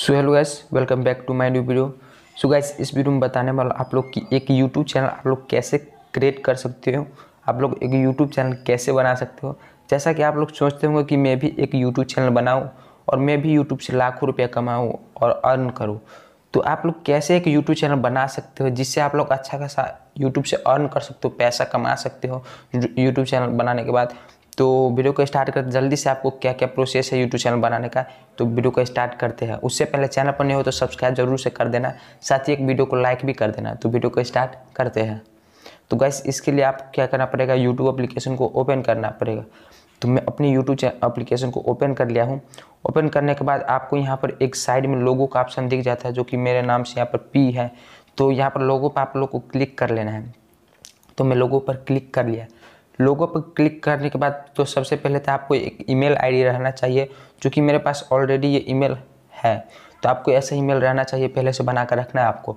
so hello guys welcome back to my new video so guys इस video में बताने वाला आप लोग की एक यूट्यूब चैनल आप लोग कैसे क्रिएट कर सकते हो आप लोग एक यूट्यूब चैनल कैसे बना सकते हो जैसा कि आप लोग सोचते होंगे कि मैं भी एक यूट्यूब चैनल बनाऊँ और मैं भी यूट्यूब से लाखों रुपया कमाऊँ और अर्न करूँ तो आप लोग कैसे एक यूट्यूब चैनल बना सकते हो जिससे आप लोग अच्छा खासा यूट्यूब से अर्न कर सकते हो पैसा कमा सकते हो यूट्यूब चैनल बनाने के बाद तो वीडियो को स्टार्ट करते जल्दी से आपको क्या क्या प्रोसेस है यूट्यूब चैनल बनाने का तो वीडियो को स्टार्ट करते हैं उससे पहले चैनल पर नहीं हो तो सब्सक्राइब जरूर से कर देना साथ ही एक वीडियो को लाइक भी कर देना तो वीडियो को स्टार्ट करते हैं तो गैस इसके लिए आपको क्या करना पड़ेगा यूट्यूब अप्लीकेशन को ओपन करना पड़ेगा तो मैं अपनी यूट्यूब अप्लीकेशन को ओपन कर लिया हूँ ओपन करने के बाद आपको यहाँ पर एक साइड में लोगों का ऑप्शन दिख जाता है जो कि मेरे नाम से यहाँ पर पी है तो यहाँ पर लोगों पर आप लोग को क्लिक कर लेना है तो मैं लोगों पर क्लिक कर लिया लोगों पर क्लिक करने के बाद तो सबसे पहले तो आपको एक ईमेल आईडी रहना चाहिए जो मेरे पास ऑलरेडी ये ईमेल है तो आपको ऐसा ईमेल रहना चाहिए पहले से बना कर रखना है आपको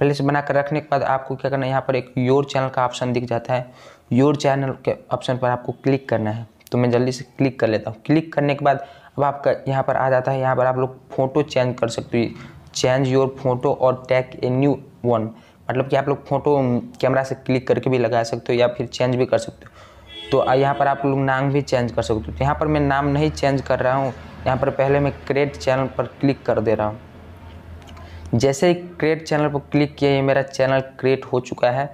पहले से बना कर रखने के बाद आपको क्या करना है यहाँ पर एक योर चैनल का ऑप्शन दिख जाता है योर चैनल के ऑप्शन पर आपको क्लिक करना है तो मैं जल्दी से क्लिक कर लेता हूँ क्लिक करने के बाद अब आपका यहाँ पर आ जाता है यहाँ पर आप लोग फ़ोटो चेंज कर सकते हो चेंज योर फोटो और टैग ए न्यू वन मतलब कि आप लोग फ़ोटो कैमरा से क्लिक करके भी लगा सकते हो या फिर चेंज भी कर सकते हो तो यहाँ पर आप लोग नाम भी चेंज कर सकते हो तो यहाँ पर मैं नाम नहीं चेंज कर रहा हूँ यहाँ पर पहले मैं क्रिएट चैनल पर क्लिक कर दे रहा हूँ जैसे ही क्रिएट चैनल पर क्लिक किया ये मेरा चैनल क्रिएट हो चुका है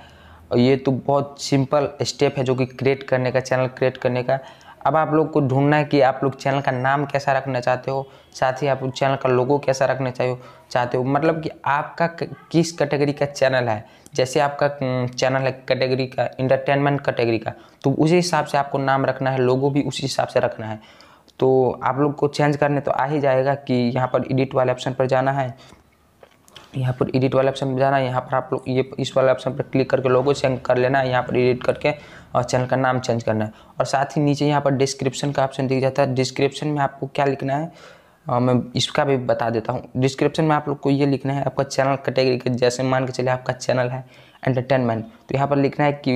और ये तो बहुत सिंपल स्टेप है जो कि क्रिएट करने का चैनल क्रिएट करने का अब आप लोग को ढूंढना है कि आप लोग चैनल का नाम कैसा रखना चाहते हो साथ ही आप लोग चैनल का लोगो कैसा रखना चाहिए चाहते हो मतलब कि आपका किस कैटेगरी का चैनल है जैसे आपका चैनल है कैटेगरी का इंटरटेनमेंट कैटेगरी का तो उसी हिसाब से आपको नाम रखना है लोगो भी उसी हिसाब से रखना है तो आप लोग को चेंज करने तो आ ही जाएगा कि यहाँ पर एडिट वाले ऑप्शन पर जाना है यहाँ पर एडिट वाले ऑप्शन पर जाना है यहाँ पर आप लोग ये इस वाले ऑप्शन पर क्लिक करके लोगो चेंज कर लेना है यहाँ पर एडिट करके और चैनल का नाम चेंज करना है और साथ ही नीचे यहाँ पर डिस्क्रिप्शन का ऑप्शन दिख जाता है डिस्क्रिप्शन में आपको क्या लिखना है आ, मैं इसका भी बता देता हूँ डिस्क्रिप्शन में आप लोग को ये लिखना है आपका चैनल कैटेगरी के जैसे मान के चले आपका चैनल है एंटरटेनमेंट तो यहाँ पर लिखना है कि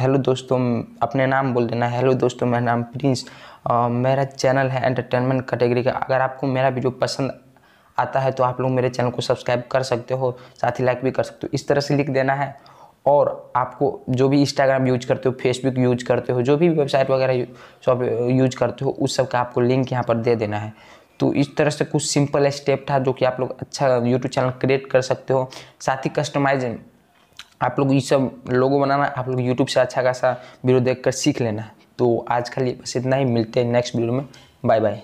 हेलो दोस्तों अपने नाम बोल देना है हेलो दोस्तों मेरा नाम प्रिंस मेरा चैनल है एंटरटेनमेंट कैटेगरी का अगर आपको मेरा वीडियो पसंद आता है तो आप लोग मेरे चैनल को सब्सक्राइब कर सकते हो साथ ही लाइक भी कर सकते हो इस तरह से लिख देना है और आपको जो भी इंस्टाग्राम यूज करते हो फेसबुक यूज करते हो जो भी वेबसाइट वगैरह सब यूज करते हो उस सब का आपको लिंक यहाँ पर दे देना है तो इस तरह से कुछ सिंपल स्टेप था जो कि आप लोग अच्छा यूट्यूब चैनल क्रिएट कर सकते हो साथ ही कस्टमाइज आप लोग ये सब लोगो बनाना आप लोग यूट्यूब से अच्छा खासा वीडियो देख सीख लेना तो आज खाली बस इतना ही मिलते हैं नेक्स्ट वीडियो में बाय बाय